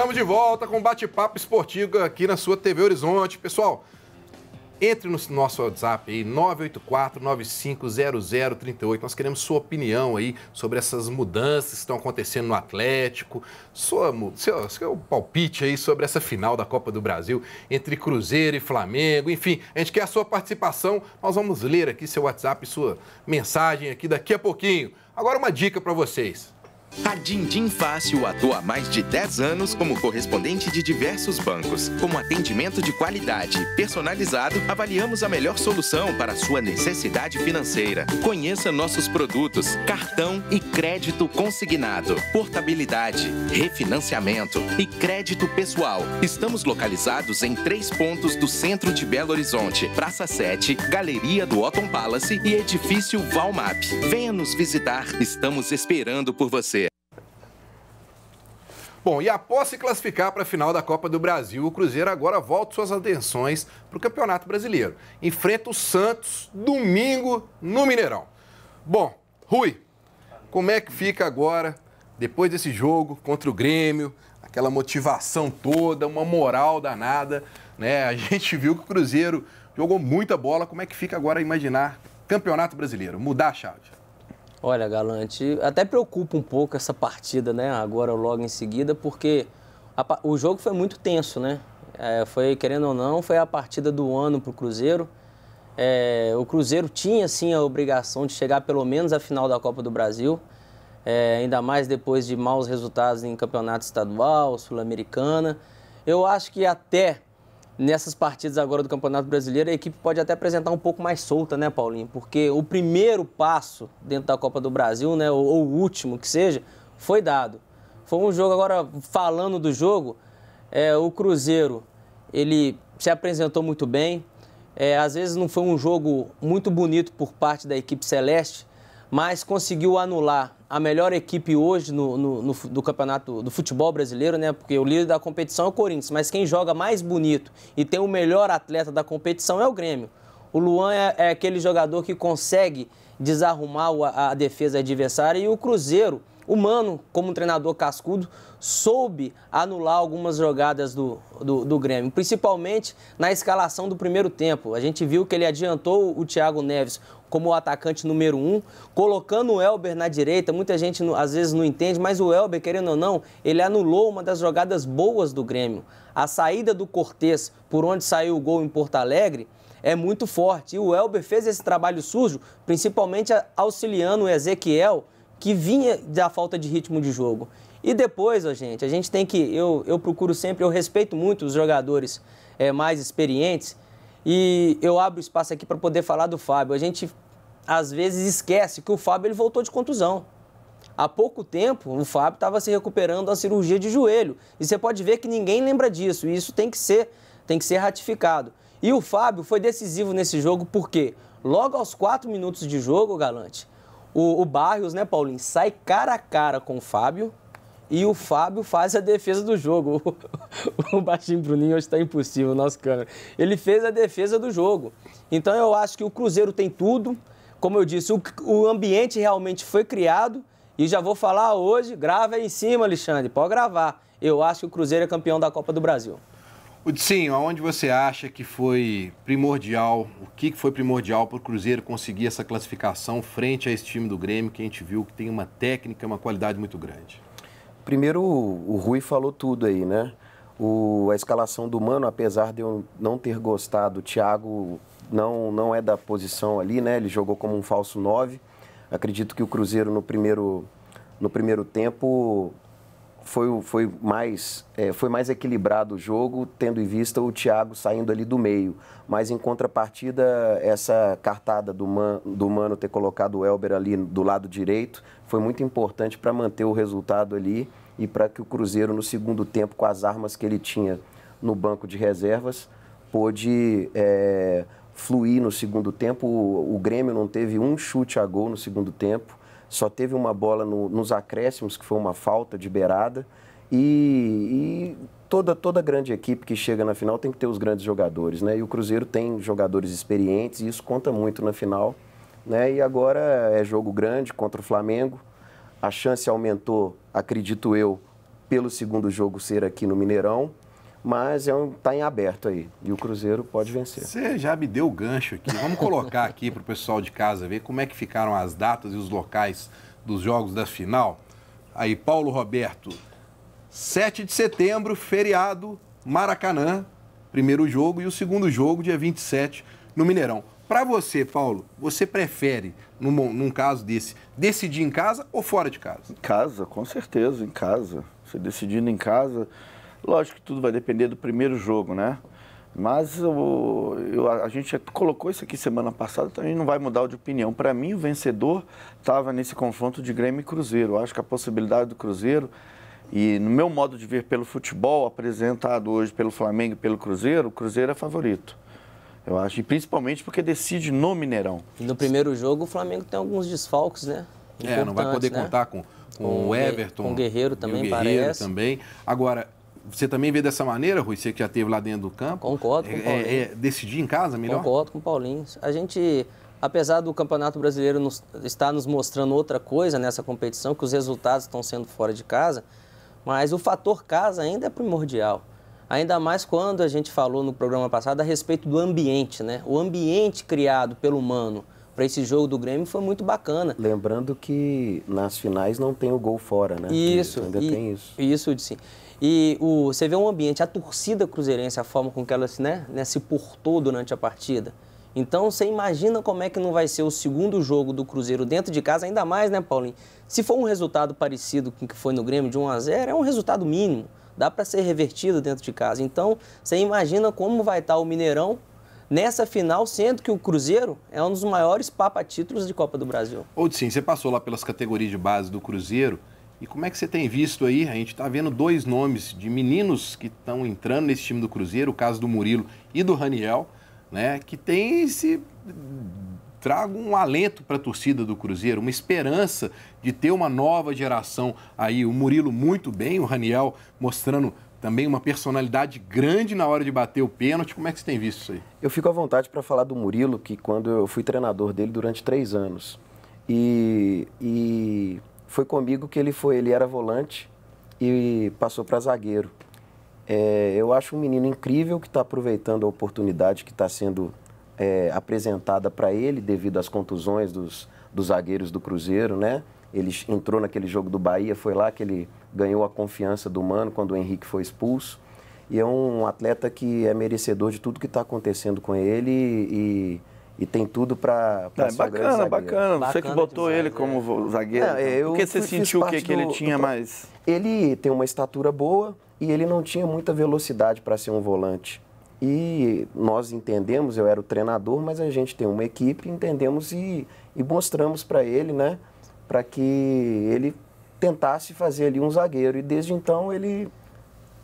Estamos de volta com bate-papo esportivo aqui na sua TV Horizonte. Pessoal, entre no nosso WhatsApp aí, 984-950038. Nós queremos sua opinião aí sobre essas mudanças que estão acontecendo no Atlético, sua, seu, seu palpite aí sobre essa final da Copa do Brasil entre Cruzeiro e Flamengo. Enfim, a gente quer a sua participação. Nós vamos ler aqui seu WhatsApp, sua mensagem aqui daqui a pouquinho. Agora uma dica para vocês. A Dindim Fácil atua há mais de 10 anos como correspondente de diversos bancos. Como atendimento de qualidade personalizado, avaliamos a melhor solução para a sua necessidade financeira. Conheça nossos produtos, cartão e crédito consignado, portabilidade, refinanciamento e crédito pessoal. Estamos localizados em três pontos do centro de Belo Horizonte: Praça 7, Galeria do Otton Palace e Edifício Valmap. Venha nos visitar, estamos esperando por você. Bom, e após se classificar para a final da Copa do Brasil, o Cruzeiro agora volta suas atenções para o Campeonato Brasileiro. Enfrenta o Santos domingo no Mineirão. Bom, Rui, como é que fica agora, depois desse jogo contra o Grêmio, aquela motivação toda, uma moral danada, né? A gente viu que o Cruzeiro jogou muita bola, como é que fica agora imaginar Campeonato Brasileiro, mudar a chave? Olha, Galante, até preocupa um pouco essa partida, né? Agora logo em seguida, porque a, o jogo foi muito tenso, né? É, foi, querendo ou não, foi a partida do ano para o Cruzeiro. É, o Cruzeiro tinha, sim, a obrigação de chegar pelo menos à final da Copa do Brasil, é, ainda mais depois de maus resultados em campeonato estadual, sul-americana. Eu acho que até nessas partidas agora do Campeonato Brasileiro, a equipe pode até apresentar um pouco mais solta, né, Paulinho? Porque o primeiro passo dentro da Copa do Brasil, né, ou, o último que seja, foi dado. Foi um jogo, agora falando do jogo, é, o Cruzeiro, ele se apresentou muito bem. É, às vezes não foi um jogo muito bonito por parte da equipe celeste, mas conseguiu anular a melhor equipe hoje no, no, no, do campeonato do futebol brasileiro, né? Porque o líder da competição é o Corinthians, mas quem joga mais bonito e tem o melhor atleta da competição é o Grêmio. O Luan é, é aquele jogador que consegue desarrumar a, a defesa adversária e o Cruzeiro o Mano, como um treinador cascudo, soube anular algumas jogadas do, do, do, Grêmio, principalmente na escalação do primeiro tempo. A gente viu que ele adiantou o Thiago Neves como o atacante número um, colocando o Elber na direita. Muita gente às vezes não entende, mas o Elber, querendo ou não, ele anulou uma das jogadas boas do Grêmio. A saída do Cortes, por onde saiu o gol em Porto Alegre, é muito forte. E o Elber fez esse trabalho sujo, principalmente auxiliando o Ezequiel que vinha da falta de ritmo de jogo. E depois, ó, gente, a gente tem que. Eu, eu procuro sempre, eu respeito muito os jogadores é, mais experientes e eu abro espaço aqui para poder falar do Fábio. A gente às vezes esquece que o Fábio ele voltou de contusão. Há pouco tempo, o Fábio estava se recuperando da cirurgia de joelho. E você pode ver que ninguém lembra disso. E isso tem que ser, tem que ser ratificado. E o Fábio foi decisivo nesse jogo porque logo aos quatro minutos de jogo, Galante, o, o Barrios, né, Paulinho, sai cara a cara com o Fábio e o Fábio faz a defesa do jogo. O, baixinho Bruninho hoje está impossível, nosso câmera. Ele fez a defesa do jogo. Então eu acho que o Cruzeiro tem tudo. Como eu disse, o, o ambiente realmente foi criado. E já vou falar hoje, grava aí em cima, Alexandre, pode gravar. Eu acho que o Cruzeiro é campeão da Copa do Brasil sim aonde você acha que foi primordial, o que foi primordial para o Cruzeiro conseguir essa classificação frente a esse time do Grêmio que a gente viu que tem uma técnica, uma qualidade muito grande? Primeiro, o Rui falou tudo aí, né? O, a escalação do Mano, apesar de eu não ter gostado, o Thiago não, não é da posição ali, né? Ele jogou como um falso 9. Acredito que o Cruzeiro no primeiro, no primeiro tempo foi, foi, mais, é, foi mais equilibrado o jogo, tendo em vista o Thiago saindo ali do meio. Mas em contrapartida, essa cartada do, Man, do Mano ter colocado o Elber ali do lado direito foi muito importante para manter o resultado ali e para que o Cruzeiro, no segundo tempo, com as armas que ele tinha no banco de reservas, pôde é, fluir no segundo tempo. O, o Grêmio não teve um chute a gol no segundo tempo só teve uma bola no, nos acréscimos, que foi uma falta de beirada. E, e, toda, toda grande equipe que chega na final tem que ter os grandes jogadores, né? E o Cruzeiro tem jogadores experientes e isso conta muito na final. Né? E agora é jogo grande contra o Flamengo. A chance aumentou, acredito eu, pelo segundo jogo ser aqui no Mineirão mas é um, tá em aberto aí e o Cruzeiro pode vencer. Você já me deu o gancho aqui. Vamos colocar aqui para o pessoal de casa ver como é que ficaram as datas e os locais dos jogos da final. Aí, Paulo Roberto, 7 de setembro, feriado, Maracanã, primeiro jogo, e o segundo jogo, dia 27, no Mineirão. Para você, Paulo, você prefere, num, num caso desse, decidir em casa ou fora de casa? Em casa, com certeza, em casa. Você decidindo em casa, Lógico que tudo vai depender do primeiro jogo, né? Mas o, eu, a gente colocou isso aqui semana passada, também então não vai mudar de opinião. Para mim, o vencedor estava nesse confronto de Grêmio e Cruzeiro. Eu acho que a possibilidade do Cruzeiro, e no meu modo de ver pelo futebol apresentado hoje pelo Flamengo e pelo Cruzeiro, o Cruzeiro é favorito. Eu acho, e principalmente porque decide no Mineirão. E no primeiro jogo, o Flamengo tem alguns desfalques, né? É, não vai poder né? contar com, com, com o Everton. Com o Guerreiro também, o Guerreiro parece. também. Agora, você também vê dessa maneira, Rui? Você que já teve lá dentro do campo? Concordo com o é, Paulinho. É, é, decidir em casa melhor? Concordo com o Paulinho. A gente, apesar do Campeonato Brasileiro nos, estar nos mostrando outra coisa nessa competição, que os resultados estão sendo fora de casa, mas o fator casa ainda é primordial. Ainda mais quando a gente falou no programa passado a respeito do ambiente, né? O ambiente criado pelo humano para esse jogo do Grêmio foi muito bacana. Lembrando que nas finais não tem o gol fora, né? Isso. Ainda e, tem isso. Isso, sim. E o, você vê um ambiente, a torcida cruzeirense, a forma com que ela né, né, se portou durante a partida. Então você imagina como é que não vai ser o segundo jogo do Cruzeiro dentro de casa, ainda mais, né, Paulinho? Se for um resultado parecido com o que foi no Grêmio de 1 a 0, é um resultado mínimo, dá para ser revertido dentro de casa. Então você imagina como vai estar tá o Mineirão nessa final, sendo que o Cruzeiro é um dos maiores papa-títulos de Copa do Brasil. Ou sim, você passou lá pelas categorias de base do Cruzeiro e como é que você tem visto aí? A gente está vendo dois nomes de meninos que estão entrando nesse time do Cruzeiro, o caso do Murilo e do Raniel, né? Que tem esse traga um alento para a torcida do Cruzeiro, uma esperança de ter uma nova geração aí. O Murilo muito bem, o Raniel mostrando também uma personalidade grande na hora de bater o pênalti. Como é que você tem visto isso aí? Eu fico à vontade para falar do Murilo, que quando eu fui treinador dele durante três anos. E, e foi comigo que ele foi. Ele era volante e passou para zagueiro. É, eu acho um menino incrível que está aproveitando a oportunidade que está sendo é, apresentada para ele devido às contusões dos, dos zagueiros do Cruzeiro, né? Ele entrou naquele jogo do Bahia, foi lá que ele ganhou a confiança do Mano quando o Henrique foi expulso. E é um atleta que é merecedor de tudo que está acontecendo com ele e, e e tem tudo para é, bacana, bacana. Você bacana que botou ele como é. zagueiro. É, Por que você sentiu que, que ele do, tinha do... mais? Ele tem uma estatura boa e ele não tinha muita velocidade para ser um volante. E nós entendemos, eu era o treinador, mas a gente tem uma equipe, entendemos e, e mostramos para ele, né? Para que ele tentasse fazer ali um zagueiro. E desde então ele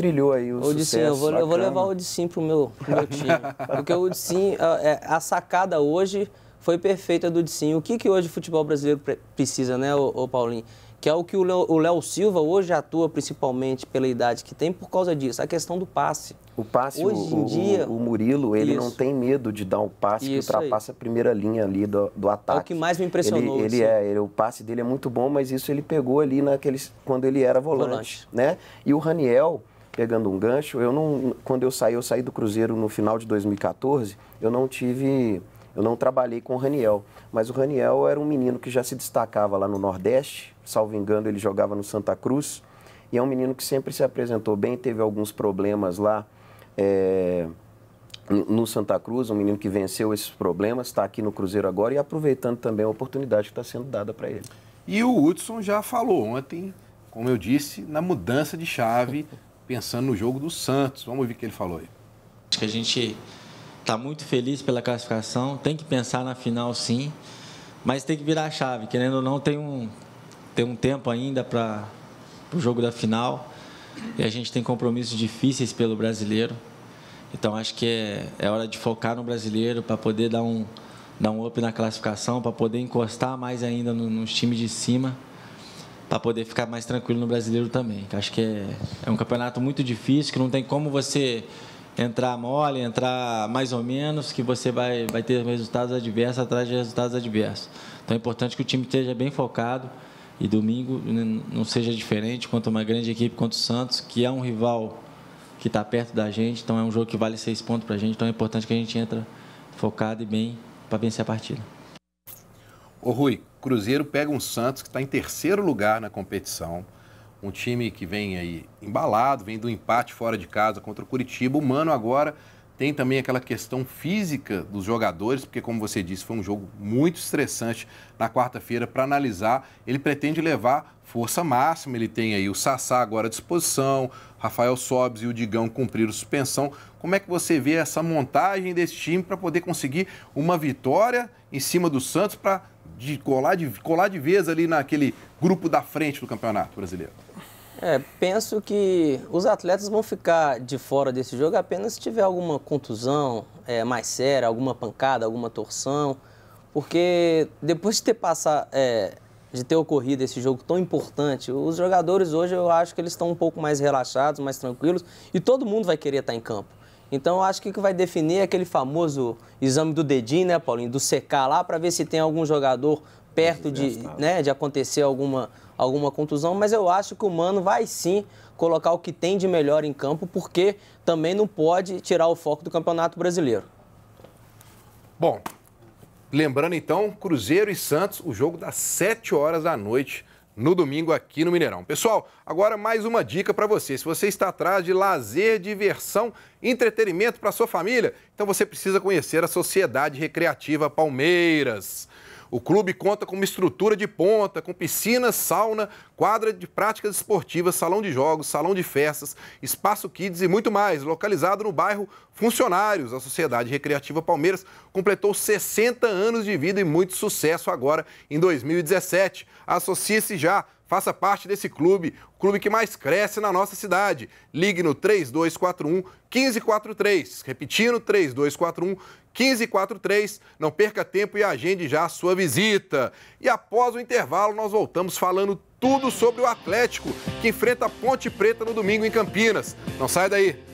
trilhou aí o Odissim, sucesso. Eu vou, eu vou levar o Odissim pro meu, pro meu time. Porque o Odissim, a, é, a, sacada hoje foi perfeita do Odissim. O que, que hoje o futebol brasileiro precisa, né, ô, ô Paulinho? Que é o que o Léo Silva hoje atua principalmente pela idade que tem por causa disso, a questão do passe. O passe, hoje o, em dia, o, o Murilo, ele isso. não tem medo de dar um passe que ultrapassa aí. a primeira linha ali do, do ataque. É o que mais me impressionou. Ele, ele assim. é, ele, o passe dele é muito bom, mas isso ele pegou ali naqueles, quando ele era volante, volante. né? E o Raniel, pegando um gancho, eu não, quando eu saí, eu saí do Cruzeiro no final de 2014, eu não tive, eu não trabalhei com o Raniel, mas o Raniel era um menino que já se destacava lá no Nordeste, salvo engano, ele jogava no Santa Cruz, e é um menino que sempre se apresentou bem, teve alguns problemas lá é, no Santa Cruz, um menino que venceu esses problemas, está aqui no Cruzeiro agora e aproveitando também a oportunidade que está sendo dada para ele. E o Hudson já falou ontem, como eu disse, na mudança de chave pensando no jogo do Santos. Vamos ouvir o que ele falou aí. Acho que a gente está muito feliz pela classificação, tem que pensar na final sim, mas tem que virar a chave, querendo ou não, tem um, tem um tempo ainda para o jogo da final e a gente tem compromissos difíceis pelo brasileiro. Então acho que é, é hora de focar no brasileiro para poder dar um, dar um up na classificação, para poder encostar mais ainda nos no times de cima para poder ficar mais tranquilo no brasileiro também. Acho que é, é um campeonato muito difícil, que não tem como você entrar mole, entrar mais ou menos, que você vai, vai ter resultados adversos atrás de resultados adversos. Então é importante que o time esteja bem focado e domingo né, não seja diferente contra uma grande equipe, contra o Santos, que é um rival que está perto da gente, então é um jogo que vale seis pontos para a gente, então é importante que a gente entre focado e bem para vencer a partida. Ô Rui, Cruzeiro pega um Santos que está em terceiro lugar na competição. Um time que vem aí embalado, vem do empate fora de casa contra o Curitiba. O Mano agora tem também aquela questão física dos jogadores, porque, como você disse, foi um jogo muito estressante na quarta-feira para analisar. Ele pretende levar força máxima, ele tem aí o Sassá agora à disposição, Rafael Sobes e o Digão cumpriram suspensão. Como é que você vê essa montagem desse time para poder conseguir uma vitória em cima do Santos para de colar de, colar de vez ali naquele grupo da frente do Campeonato Brasileiro? É, penso que os atletas vão ficar de fora desse jogo apenas se tiver alguma contusão é, mais séria, alguma pancada, alguma torção, porque depois de ter passado, é, de ter ocorrido esse jogo tão importante, os jogadores hoje eu acho que eles estão um pouco mais relaxados, mais tranquilos e todo mundo vai querer estar em campo. Então, acho que o que vai definir é aquele famoso exame do dedinho, né, Paulinho? Do secar lá, para ver se tem algum jogador perto de, né, de acontecer alguma, alguma contusão, mas eu acho que o Mano vai sim colocar o que tem de melhor em campo, porque também não pode tirar o foco do Campeonato Brasileiro. Bom, lembrando então, Cruzeiro e Santos, o jogo das 7 horas da noite no domingo aqui no Mineirão. Pessoal, agora mais uma dica para você. Se você está atrás de lazer, diversão, entretenimento para sua família, então você precisa conhecer a Sociedade Recreativa Palmeiras. O clube conta com uma estrutura de ponta, com piscina, sauna, quadra de práticas esportivas, salão de jogos, salão de festas, espaço kids e muito mais, localizado no bairro Funcionários. A Sociedade Recreativa Palmeiras completou 60 anos de vida e muito sucesso agora em 2017. Associe-se já Faça parte desse clube, o clube que mais cresce na nossa cidade. Ligue no 3241 1543. Repetindo, 3241 1543. Não perca tempo e agende já a sua visita. E após o intervalo, nós voltamos falando tudo sobre o Atlético, que enfrenta a Ponte Preta no domingo em Campinas. Não sai daí.